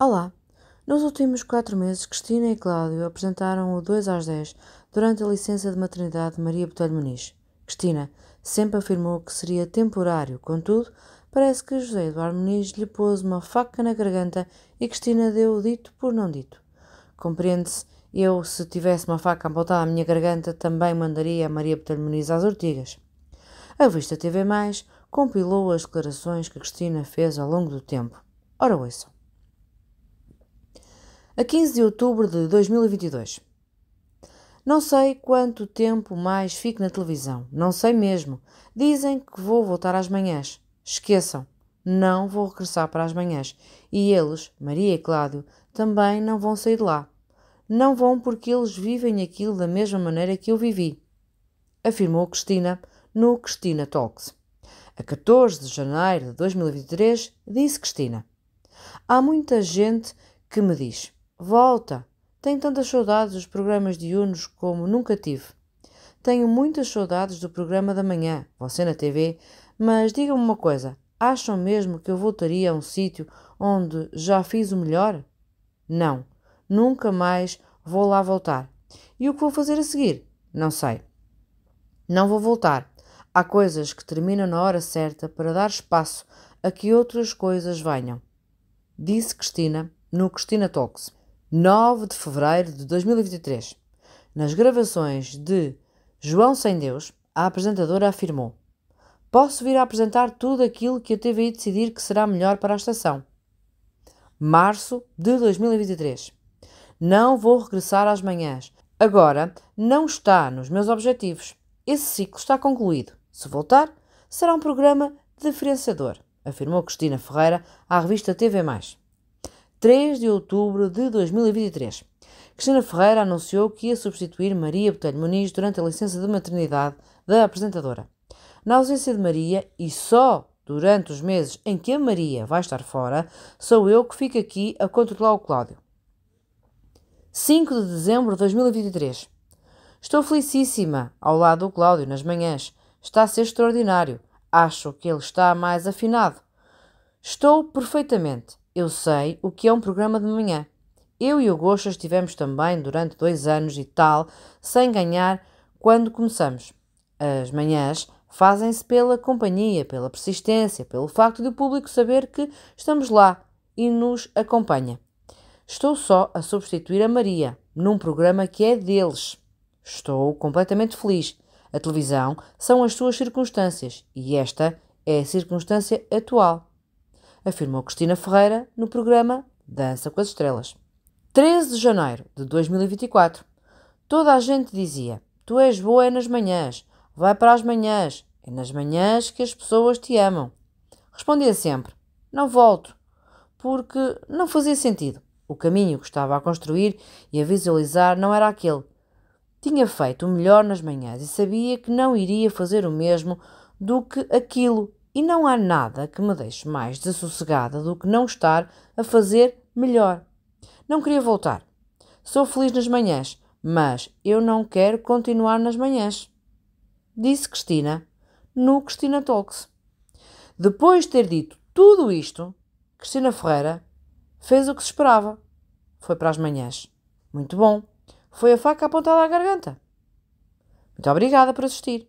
Olá! Nos últimos quatro meses, Cristina e Cláudio apresentaram o 2 às 10 durante a licença de maternidade de Maria Botelho Muniz. Cristina sempre afirmou que seria temporário, contudo, parece que José Eduardo Muniz lhe pôs uma faca na garganta e Cristina deu o dito por não dito. Compreende-se, eu, se tivesse uma faca amputada à minha garganta, também mandaria a Maria Botelho Muniz às ortigas. A Vista TV+, compilou as declarações que Cristina fez ao longo do tempo. Ora, ouçam a 15 de outubro de 2022. Não sei quanto tempo mais fico na televisão, não sei mesmo. Dizem que vou voltar às manhãs. Esqueçam, não vou regressar para as manhãs. E eles, Maria e Cláudio, também não vão sair de lá. Não vão porque eles vivem aquilo da mesma maneira que eu vivi, afirmou Cristina no Cristina Talks. A 14 de janeiro de 2023, disse Cristina: Há muita gente que me diz: Volta! Tenho tantas saudades dos programas diurnos como nunca tive. Tenho muitas saudades do programa da manhã, você na TV, mas diga-me uma coisa: acham mesmo que eu voltaria a um sítio onde já fiz o melhor? Não, nunca mais vou lá voltar. E o que vou fazer a seguir? Não sei. Não vou voltar. Há coisas que terminam na hora certa para dar espaço a que outras coisas venham. Disse Cristina no Cristina Talks. 9 de fevereiro de 2023. Nas gravações de João Sem Deus, a apresentadora afirmou: Posso vir a apresentar tudo aquilo que a TVI decidir que será melhor para a estação. Março de 2023. Não vou regressar às manhãs. Agora não está nos meus objetivos. Esse ciclo está concluído. Se voltar, será um programa diferenciador, afirmou Cristina Ferreira à revista TV Mais. 3 de outubro de 2023. Cristina Ferreira anunciou que ia substituir Maria Botelho Muniz durante a licença de maternidade da apresentadora. Na ausência de Maria, e só durante os meses em que a Maria vai estar fora, sou eu que fico aqui a controlar o Cláudio. 5 de dezembro de 2023. Estou felicíssima ao lado do Cláudio nas manhãs. Está a ser extraordinário. Acho que ele está mais afinado. Estou perfeitamente. Eu sei o que é um programa de manhã. Eu e o Gocha estivemos também durante dois anos e tal, sem ganhar quando começamos. As manhãs fazem-se pela companhia, pela persistência, pelo facto de o público saber que estamos lá e nos acompanha. Estou só a substituir a Maria num programa que é deles. Estou completamente feliz. A televisão são as suas circunstâncias e esta é a circunstância atual afirmou Cristina Ferreira no programa Dança com as Estrelas. 13 de janeiro de 2024. Toda a gente dizia: Tu és boa é nas manhãs, vai para as manhãs, é nas manhãs que as pessoas te amam. Respondia sempre: Não volto, porque não fazia sentido. O caminho que estava a construir e a visualizar não era aquele. Tinha feito o melhor nas manhãs e sabia que não iria fazer o mesmo do que aquilo e não há nada que me deixe mais desossegada do que não estar a fazer melhor. Não queria voltar. Sou feliz nas manhãs, mas eu não quero continuar nas manhãs. Disse Cristina no Cristina Talks. Depois de ter dito tudo isto, Cristina Ferreira fez o que se esperava. Foi para as manhãs. Muito bom. Foi a faca apontada à garganta. Muito obrigada por assistir.